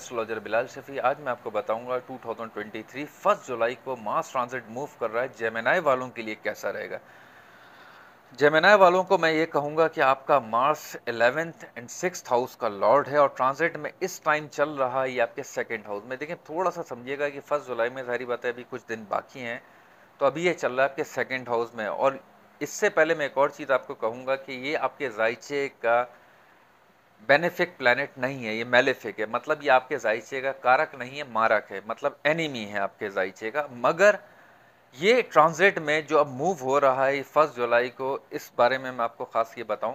astrologer Bilal Shafi आज मैं आपको बताऊंगा 2023 फर्स्ट जुलाई को मास ट्रांसिट मूव कर रहा है जेमेनाई वालों के लिए कैसा रहेगा जेमेनाई वालों को मैं ये कहूंगा कि आपका Mars eleventh and six house का लॉर्ड है और ट्रांसिट में इस टाइम चल रहा है ये आपके सेकेंड हाउस में देखें थोड़ा सा समझिएगा कि फर्स्ट जुलाई में सारी बातें अभी कुछ दिन बाकी हैं तो अभी ये चल रहा है आपके सेकेंड हाउस में और इससे पहले मैं एक और चीज़ आपको कहूँगा कि ये आपके जायचे का बेनिफिक प्लानट नहीं है ये मेलेफिक है मतलब ये आपके जायचे का कारक नहीं है मारक है मतलब एनिमी है आपके जायचे का मगर ये ट्रांजिट में जो अब मूव हो रहा है फर्स्ट जुलाई को इस बारे में मैं आपको ख़ास ये बताऊं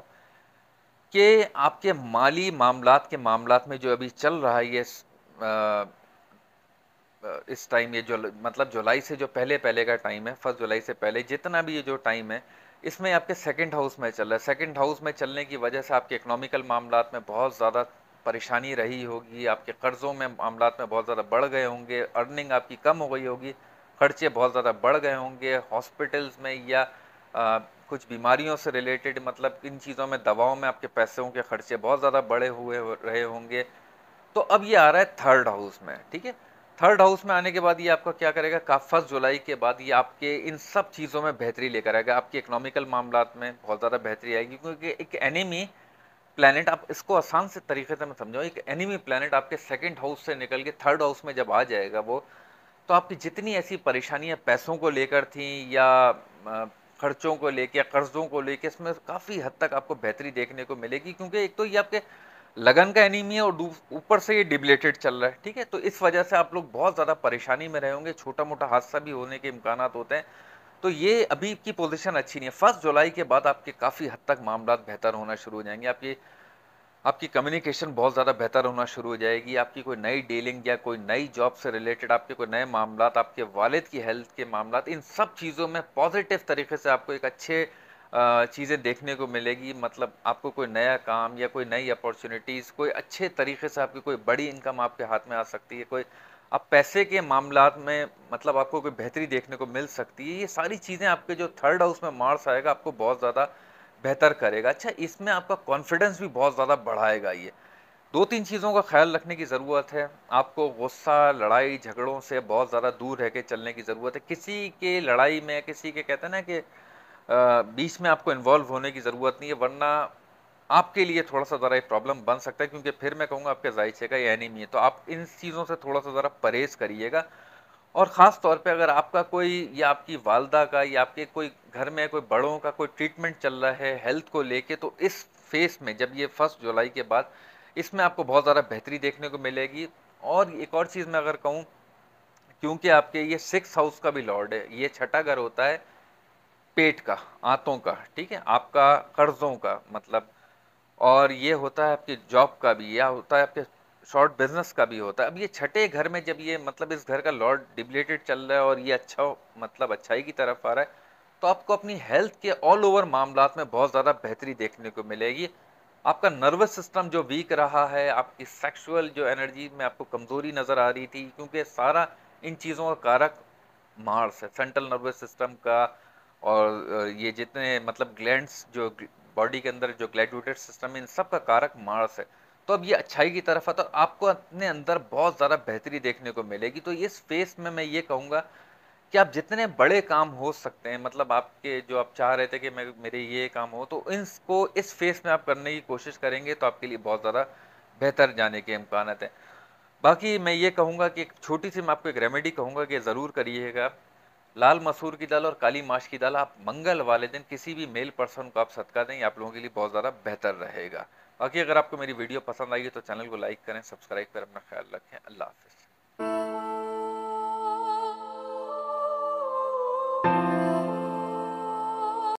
कि आपके माली मामला के मामला में जो अभी चल रहा है ये इस टाइम ये जो मतलब जुलाई से जो पहले पहले का टाइम है फर्स्ट जुलाई से पहले जितना भी ये जो टाइम है इसमें आपके सेकंड हाउस में चल रहा है सेकंड हाउस में चलने की वजह से आपके इकनॉमिकल मामला में बहुत ज़्यादा परेशानी रही होगी आपके कर्ज़ों में मामला में बहुत ज़्यादा बढ़ गए होंगे अर्निंग आपकी कम हो गई होगी खर्चे बहुत ज़्यादा बढ़ गए होंगे हॉस्पिटल्स में या आ, कुछ बीमारियों से रिलेटेड मतलब इन चीज़ों में दवाओं में आपके पैसों के खर्चे बहुत ज़्यादा बढ़े हुए रहे होंगे तो अब ये आ रहा है थर्ड हाउस में ठीक है थर्ड हाउस में आने के बाद ये आपका क्या करेगा का फर्स्ट जुलाई के बाद ये आपके इन सब चीज़ों में बेहतरी लेकर आएगा आपके इकोनॉमिकल मामला में बहुत ज़्यादा बेहतरी आएगी क्योंकि एक एनिमी प्लानट आप इसको आसान से तरीके से मैं समझाऊँ एक एनिमी प्लानट आपके सेकेंड हाउस से निकल के थर्ड हाउस में जब आ जाएगा वो तो आपकी जितनी ऐसी परेशानियाँ पैसों को लेकर थी या खर्चों को लेकर कर्ज़ों को लेकर इसमें काफ़ी हद तक आपको बेहतरी देखने को मिलेगी क्योंकि एक तो ये आपके लगन का एनीमिया और ऊपर से ये डिबलेटेड चल रहा है ठीक है तो इस वजह से आप लोग बहुत ज़्यादा परेशानी में रहे होंगे छोटा मोटा हादसा भी होने के इम्कान होते हैं तो ये अभी की पोजीशन अच्छी नहीं है फर्स्ट जुलाई के बाद आपके काफ़ी हद तक मामला बेहतर होना शुरू हो जाएंगे आपकी आपकी कम्युनिकेशन बहुत ज़्यादा बेहतर होना शुरू हो जाएगी आपकी कोई नई डीलिंग या कोई नई जॉब से रिलेटेड आपके कोई नए मामला आपके वालद की हेल्थ के मामला इन सब चीज़ों में पॉजिटिव तरीके से आपको एक अच्छे चीज़ें देखने को मिलेगी मतलब आपको कोई नया काम या कोई नई अपॉर्चुनिटीज़ कोई अच्छे तरीके से आपकी कोई बड़ी इनकम आपके हाथ में आ सकती है कोई अब पैसे के मामला में मतलब आपको कोई बेहतरी देखने को मिल सकती है ये सारी चीज़ें आपके जो थर्ड हाउस में मार्स आएगा आपको बहुत ज़्यादा बेहतर करेगा अच्छा इसमें आपका कॉन्फिडेंस भी बहुत ज़्यादा बढ़ाएगा ये दो तीन चीज़ों का ख्याल रखने की ज़रूरत है आपको गुस्सा लड़ाई झगड़ों से बहुत ज़्यादा दूर रह के चलने की ज़रूरत है किसी के लड़ाई में किसी के कहते हैं ना कि बीच में आपको इन्वॉल्व होने की ज़रूरत नहीं है वरना आपके लिए थोड़ा सा ज़रा एक प्रॉब्लम बन सकता है क्योंकि फिर मैं कहूँगा आपके जायचे का एनिमी है तो आप इन चीज़ों से थोड़ा सा ज़रा परहेज़ करिएगा और ख़ास तौर पे अगर आपका कोई या आपकी वालदा का या आपके कोई घर में कोई बड़ों का कोई ट्रीटमेंट चल रहा है हेल्थ को लेके तो इस फेस में जब ये फर्स्ट जुलाई के बाद इसमें आपको बहुत ज़्यादा बेहतरी देखने को मिलेगी और एक और चीज़ मैं अगर कहूँ क्योंकि आपके ये सिक्स हाउस का भी लॉर्ड है ये छठा घर होता है पेट का आंतों का ठीक है आपका कर्ज़ों का मतलब और ये होता है आपकी जॉब का भी या होता है आपके शॉर्ट बिजनेस का भी होता है अब ये छठे घर में जब ये मतलब इस घर का लॉर्ड डिबलेटेड चल रहा है और ये अच्छा मतलब अच्छाई की तरफ आ रहा है तो आपको अपनी हेल्थ के ऑल ओवर मामला में बहुत ज़्यादा बेहतरी देखने को मिलेगी आपका नर्वस सिस्टम जो वीक रहा है आपकी सेक्सुअल जो एनर्जी में आपको कमज़ोरी नज़र आ रही थी क्योंकि सारा इन चीज़ों का कारक मार्स है सेंट्रल नर्वस सिस्टम का और ये जितने मतलब ग्लैंड्स जो बॉडी के अंदर जो ग्लैडुलेटर सिस्टम है इन सब का कारक मार्स है तो अब ये अच्छाई की तरफ है तो आपको अपने अंदर बहुत ज़्यादा बेहतरी देखने को मिलेगी तो इस फेस में मैं ये कहूँगा कि आप जितने बड़े काम हो सकते हैं मतलब आपके जो आप चाह रहे थे कि मैं मेरे ये काम हो तो इनको इस फेस में आप करने की कोशिश करेंगे तो आपके लिए बहुत ज़्यादा बेहतर जाने के इम्कान हैं बाकी मैं ये कहूँगा कि एक छोटी सी मैं आपको एक रेमेडी कहूँगा कि ज़रूर करिएगा लाल मसूर की दाल और काली माश की दाल आप मंगल वाले दिन किसी भी मेल पर्सन को आप सदका दें आप लोगों के लिए बहुत ज़्यादा बेहतर रहेगा बाकी अगर आपको मेरी वीडियो पसंद आई है तो चैनल को लाइक करें सब्सक्राइब करें अपना ख्याल रखें अल्लाह हाफिज़